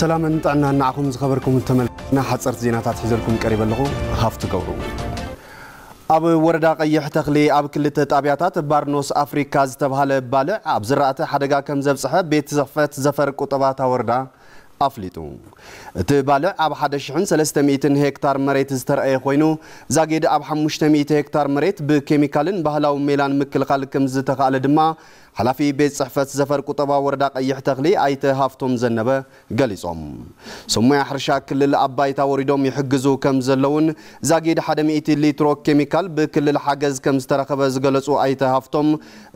ሰላምን ጥዕናን ንዓኹም ዝኸበርኩም ተመልክትና ሓፀርቲ ዜናታት ሒዘልኩም ቀሪብ ኣለኹ ሃፍቱ ገብሩ ኣብ ወረዳ ቀይሕ ተኽሊ ኣብ ክልተ ጣብያታት ባርኖስ ኣፍሪካ ዝተባሃለ ባልዕ ኣብ ዝራእቲ ሓደጋ ከም ዘብፅሐ ቤት ዘፈት ዘፈር ቁጠባታ ወረዳ ኣፍሊጡ እቲ ባልዕ ኣብ 1300 ሄክታር መሬት ዝተረአየ ኮይኑ ዛጌድ ኣብ 500 ሄክታር መሬት ብኬሚካልን ባህላዊ ሜላን ምክልኻል ከም ዝተኽኣለ ድማ ሓላፊ ቤት ፅሕፈት ዘፈር ቁጠባ ወረዳ ቀይሕ ተኽሊ ኣይተ ሃፍቶም ዘነበ ገሊፆም ስሙያ ሕርሻ ክልል ኣባይታ ወሪዶም ይሕግዙ ከም ዘለውን ዛጊድ 100 ሊትሮ ኬሚካል ብክልል ሓገዝ ከም ዝተረኸበ ዝገለፁ ኣይተ ሃፍቶም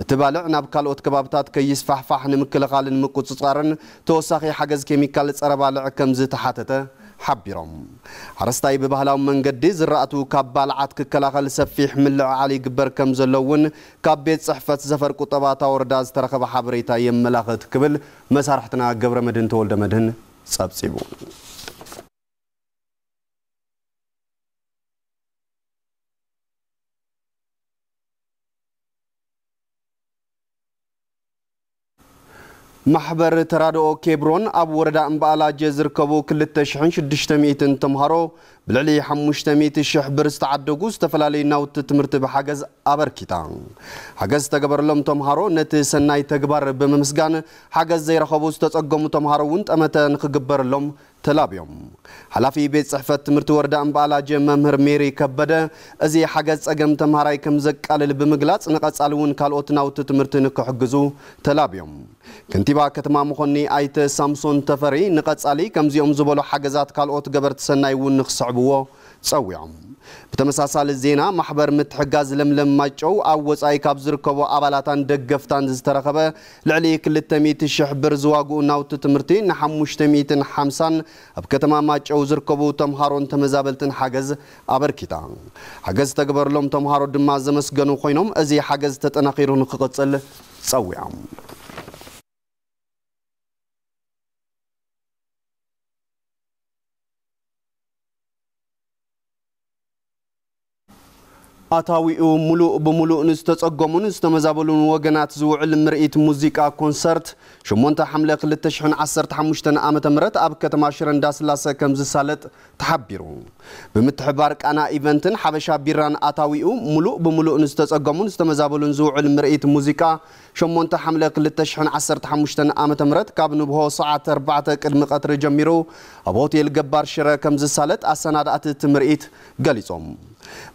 እቲ ባልዕ ናብ ካልኦት ከባብታት ከይስፋሕፋሕ ንምክልኻልን ምቁፅፃርን ተወሳኺ ሓገዝ ኬሚካል ፀረባ ልዕ ከም ዝተሓተተ ሓቢሮም ሓረስታይ ብባህላዊ መንገዲ ዝራእቱ ካብ ባልዓት ክከላኸል ሰፊሕ ምልዕዓል ይግበር ከም ዘሎ እውን ካብ ቤት ፅሕፈት ዘፈር ቁጠባታ ወረዳ ዝተረኸበ ሓበሬታ የመላኽት ክብል መሳርሕትና ገብረ መድህን ተወልደ መድህን ጸብጺቡ ማሕበር ተራድኦ ኬብሮን ኣብ ወረዳ እምበኣላጀ ዝርከቡ 2600 ተምሃሮ ብልዕሊ 500,000 ብር ዝተዓደጉ ዝተፈላለዩ ናውቲ ትምህርቲ ብሓገዝ ኣበርኪታ ሓገዝ ዝተገበረሎም ተምሃሮ ነቲ ሰናይ ተግባር ብምምስጋን ሓገዝ ዘይረኸቡ ዝተጸገሙ ተምሃሮ እውን ጠመተ ንክግበረሎም ተላብዮም ሓላፊ ቤት ፅሕፈት ትምህርቲ ወረዳ እምበኣላጀ መምህር ሜሪ ከበደ እዚ ሓገዝ ፀገም ተምሃራይ ከም ዘቃልል ብምግላፅ ንቐፃሊ እውን ካልኦት ናውቲ ትምህርቲ ንክሕግዙ ተላብዮም ከንቲባ ከተማ መኾኒ ኣይተ ሳምሶን ተፈሪ ንቐፃሊ ከምዚኦም ዝበሉ ሓገዛት ካልኦት ገበርቲ ሰናይ እውን ንክስዕብዎ ፀዊዖም ብተመሳሳሊ ዜና ማሕበር ምትሕጋዝ ለምለም ማጨው ኣብ ወፃኢ ካብ ዝርከቡ ኣባላታን ደገፍታን ዝተረኸበ ልዕሊ 200,000 ብር ዝዋግኡ ናውቲ ትምህርቲ ን550 ኣብ ከተማ ማጨው ዝርከቡ ተምሃሮን ተመዛበልትን ሓገዝ ኣበርኪታ ሓገዝ ዝተገበረሎም ተምሃሮ ድማ ዘመስገኑ ኮይኖም እዚ ሓገዝ ተጠናኺሩ ንክቕፅል ፀዊዖም ኣታዊኡ ሙሉእ ብሙሉእን ዝተጸገሙን ዝተመዛበሉን ወገናት ዝውዕል ምርኢት ሙዚቃ ኮንሰርት 8 ሓምለ 2015 ዓ ም ኣብ ከተማ ሽረ እንዳስላሰ ከም ዝሳለጥ ተሓቢሩ ብምትሕባር ቃና ኢቨንትን ሓበሻ ቢራን ኣታዊኡ ሙሉእ ብሙሉእን ዝተጸገሙን ዝተመዛበሉን ዝውዕል ምርኢት ሙዚቃ 8 ሓምለ 2015 ዓ ም ካብ ንብሆ ሰዓት 4 ቅድሚ ቀትሪ ጀሚሩ ኣብ ሆቴል ገባር ሽረ ከም ዝሳለጥ ኣሰናዳእቲ እቲ ምርኢት ገሊጾም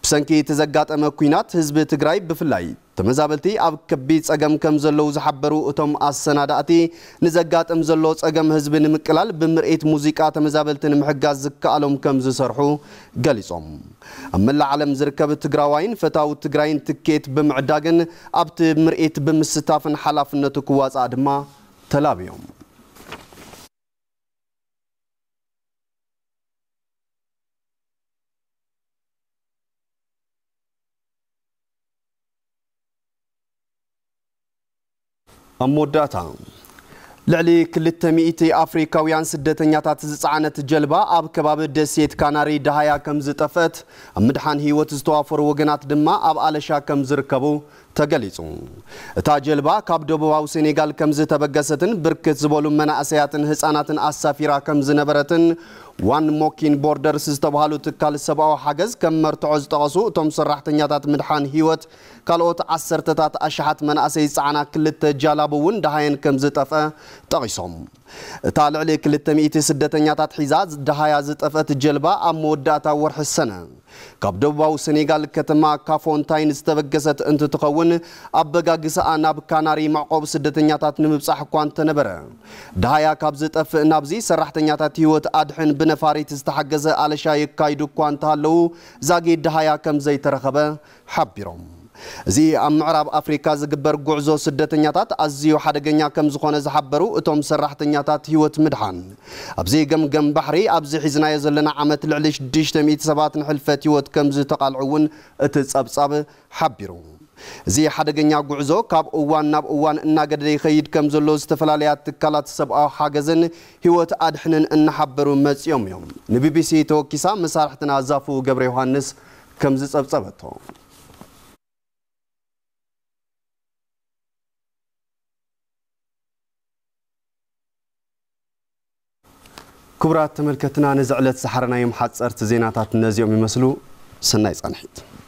ብሰንኪ ተዘጋጠመ ኩናት ህዝቢ ትግራይ ብፍላይ ተመዛበልቲ ኣብ ከቢ ፀገም ከም ዘለዉ ዝሓበሩ እቶም ኣሰናዳእቲ ንዘጋጠም ዘሎ ፀገም ህዝቢ ንምቅላል ብምርኢት ሙዚቃ ተመዛበልቲ ንምሕጋዝ ዝከኣሎም ከም ዝሰርሑ ገሊፆም ኣብ መላ ዓለም ዝርከብ ትግራዋይን ፈታዊ ትግራይን ትኬት ብምዕዳግን ኣብቲ ምርኢት ብምስታፍን ሓላፍነቱ ክዋፃእ ድማ ተላብዮም ኣብ መወዳእታ ልዕሊ 200 ኣፍሪካውያን ስደተኛታት ዝፀዓነት ጀልባ ኣብ ከባቢ ደሴት ካናሪ ዳሃያ ከም ዝጠፍአት ኣብ ምድሓን ህይወት ዝተዋፈሩ ወገናት ድማ ኣብ ኣለሻ ከም ዝርከቡ ተገሊጹ እታ ጀልባ ካብ ደቡባዊ ሴኔጋል ከምዝ ተበገሰትን ብርክት ዝበሉ መናእሰያትን ህፃናትን ኣሳፊራ ከም ዝነበረትን ዋን ሞኪን ቦርደርስ ዝተባሃሉ ትካል ሰብኣዊ ሓገዝ ከም መርትዖ ዝጠቐሱ እቶም ሰራሕተኛታት ምድሓን ሂወት ካልኦት ዓሰርተታት ኣሸሓት መናእሰይ ፀዓና ክልተ ጃላቡ እውን ደሃየን ከም ዝጠፍአ ጠቒሶም እታ ልዕሊ 200 ስደተኛታት ሒዛ ደሃያ ዝጠፍአት ጀልባ ኣብ መወዳእታ ወርሒ ሰነ ካብ ደቡባዊ ሴኔጋል ከተማ ካፎንታይን ዝተበገሰት እንትትኸውን ኣበጋግስኣ ናብ ካናሪ ማዕቆብ ስደተኛታት ንምብፃሕ እኳ እንተነበረ ድሃያ ካብ ዝጠፍእ ናብዚ ሰራሕተኛታት ህይወት ኣድሕን ብነፋሪት ዝተሓገዘ ኣለሻ የካይዱ እኳ እንተሃለዉ ዛጊድ ድሃያ ከም ዘይተረኸበ ሓቢሮም እዚ ኣብ ምዕራብ ኣፍሪካ ዝግበር ጉዕዞ ስደተኛታት ኣዝዩ ሓደገኛ ከም ዝኾነ ዝሓበሩ እቶም ሰራሕተኛታት ሂወት ምድሓን ኣብዚ ገምገም ባሕሪ ኣብዚ ሒዝናዮ ዘለና ዓመት ልዕሊ 600 ሰባት ንሕልፈት ሂወት ከም ዝተቓልዑ እውን እቲ ጸብጻብ ሓቢሩ እዚ ሓደገኛ ጉዕዞ ካብ እዋን ናብ እዋን እናገደደ ይኸይድ ከም ዘሎ ዝተፈላለያ ትካላት ሰብኣዊ ሓገዝን ሂወት ኣድሕንን እናሓበሩ መፂኦም እዮም ንቢቢሲ ተወኪሳ መሳርሕትና ዛፉ ገብረ ዮሃንስ ከም كبرات تملكتنا نزعلت سحرنا يوم حد سرت زيناتات النزيوم يمسلو سنة يصنحيت